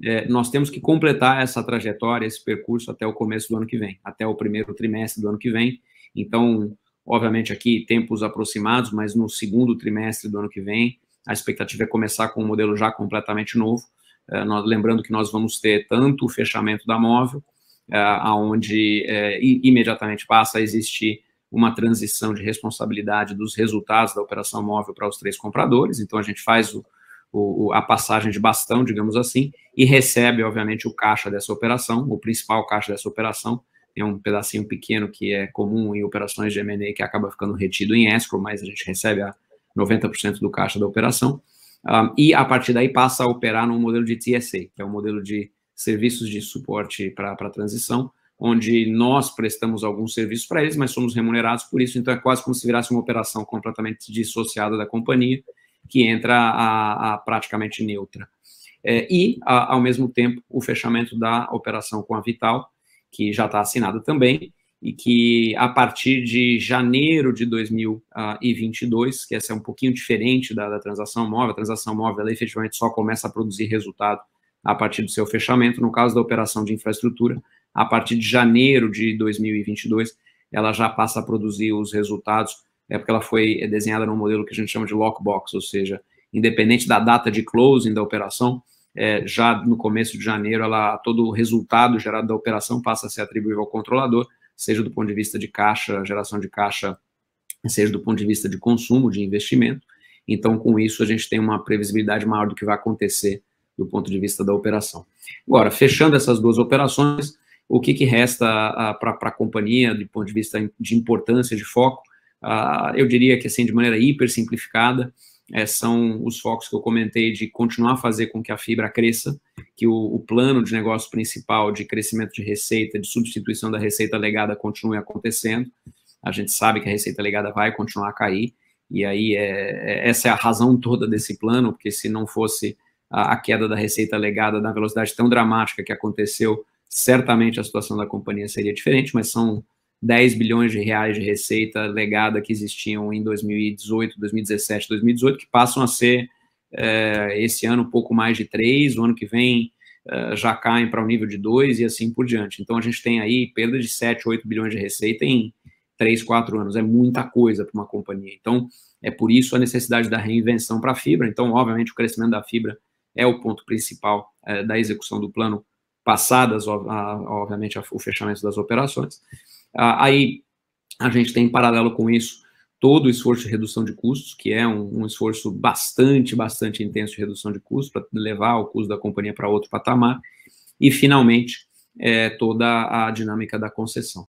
É, nós temos que completar essa trajetória, esse percurso até o começo do ano que vem, até o primeiro trimestre do ano que vem. Então, obviamente, aqui tempos aproximados, mas no segundo trimestre do ano que vem, a expectativa é começar com um modelo já completamente novo. É, nós, lembrando que nós vamos ter tanto o fechamento da móvel, é, aonde é, imediatamente passa a existir uma transição de responsabilidade dos resultados da operação móvel para os três compradores. Então, a gente faz o, o, a passagem de bastão, digamos assim, e recebe, obviamente, o caixa dessa operação, o principal caixa dessa operação. é um pedacinho pequeno que é comum em operações de M&A que acaba ficando retido em escrow, mas a gente recebe a 90% do caixa da operação. Um, ah, e, a partir daí, passa a operar num modelo de TSA, que é o um modelo de serviços de suporte para a transição, onde nós prestamos alguns serviços para eles, mas somos remunerados por isso, então é quase como se virasse uma operação completamente dissociada da companhia, que entra a, a praticamente neutra. É, e, a, ao mesmo tempo, o fechamento da operação com a Vital, que já está assinada também, e que a partir de janeiro de 2022, que essa é um pouquinho diferente da, da transação móvel, a transação móvel ela efetivamente só começa a produzir resultado a partir do seu fechamento. No caso da operação de infraestrutura, a partir de janeiro de 2022, ela já passa a produzir os resultados, é porque ela foi desenhada num modelo que a gente chama de lockbox, ou seja, independente da data de closing da operação, é, já no começo de janeiro, ela, todo o resultado gerado da operação passa a ser atribuível ao controlador, seja do ponto de vista de caixa, geração de caixa, seja do ponto de vista de consumo, de investimento. Então, com isso, a gente tem uma previsibilidade maior do que vai acontecer do ponto de vista da operação. Agora, fechando essas duas operações, o que, que resta ah, para a companhia do ponto de vista de importância, de foco? Uh, eu diria que, assim, de maneira hiper simplificada, é, eh, são os focos que eu comentei de continuar a fazer com que a fibra cresça, que o, o, plano de negócio principal de crescimento de receita, de substituição da receita legada continue acontecendo. A gente sabe que a receita legada vai continuar a cair, e aí é, é, essa é a razão toda desse plano, porque se não fosse a, a queda da receita legada na velocidade tão dramática que aconteceu, certamente a situação da companhia seria diferente, mas são 10 bilhões de reais de receita legada que existiam em 2018, 2017, 2018, que passam a ser é, esse ano um pouco mais de 3, o ano que vem é, já caem para o um nível de 2 e assim por diante. Então a gente tem aí perda de 7, 8 bilhões de receita em 3, 4 anos. É muita coisa para uma companhia. Então é por isso a necessidade da reinvenção para a fibra. Então, obviamente, o crescimento da fibra é o ponto principal é, da execução do plano, passadas, obviamente, o fechamento das operações. Aí a gente tem, em paralelo com isso, todo o esforço de redução de custos, que é um, um esforço bastante, bastante intenso de redução de custos, para levar o custo da companhia para outro patamar. E, finalmente, é, toda a dinâmica da concessão.